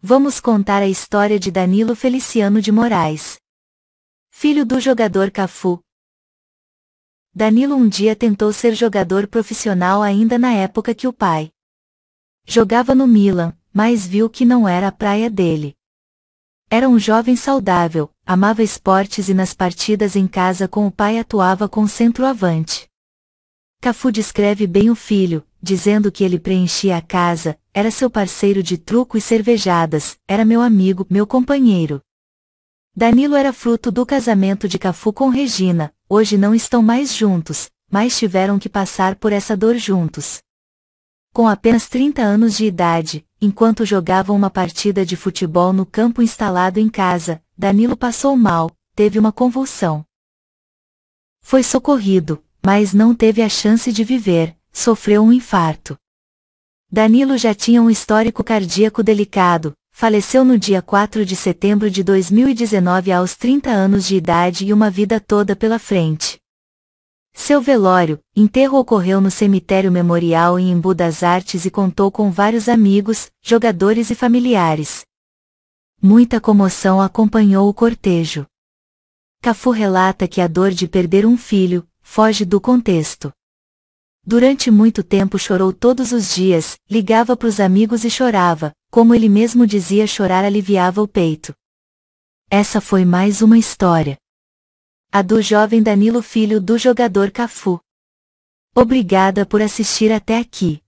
Vamos contar a história de Danilo Feliciano de Moraes. Filho do jogador Cafu. Danilo um dia tentou ser jogador profissional ainda na época que o pai jogava no Milan, mas viu que não era a praia dele. Era um jovem saudável, amava esportes e nas partidas em casa com o pai atuava com centroavante. Cafu descreve bem o filho, dizendo que ele preenchia a casa, era seu parceiro de truco e cervejadas, era meu amigo, meu companheiro. Danilo era fruto do casamento de Cafu com Regina, hoje não estão mais juntos, mas tiveram que passar por essa dor juntos. Com apenas 30 anos de idade, enquanto jogavam uma partida de futebol no campo instalado em casa, Danilo passou mal, teve uma convulsão. Foi socorrido, mas não teve a chance de viver, sofreu um infarto. Danilo já tinha um histórico cardíaco delicado, faleceu no dia 4 de setembro de 2019 aos 30 anos de idade e uma vida toda pela frente. Seu velório, enterro ocorreu no cemitério memorial em Embu das Artes e contou com vários amigos, jogadores e familiares. Muita comoção acompanhou o cortejo. Cafu relata que a dor de perder um filho, foge do contexto. Durante muito tempo chorou todos os dias, ligava para os amigos e chorava, como ele mesmo dizia chorar aliviava o peito. Essa foi mais uma história. A do jovem Danilo filho do jogador Cafu. Obrigada por assistir até aqui.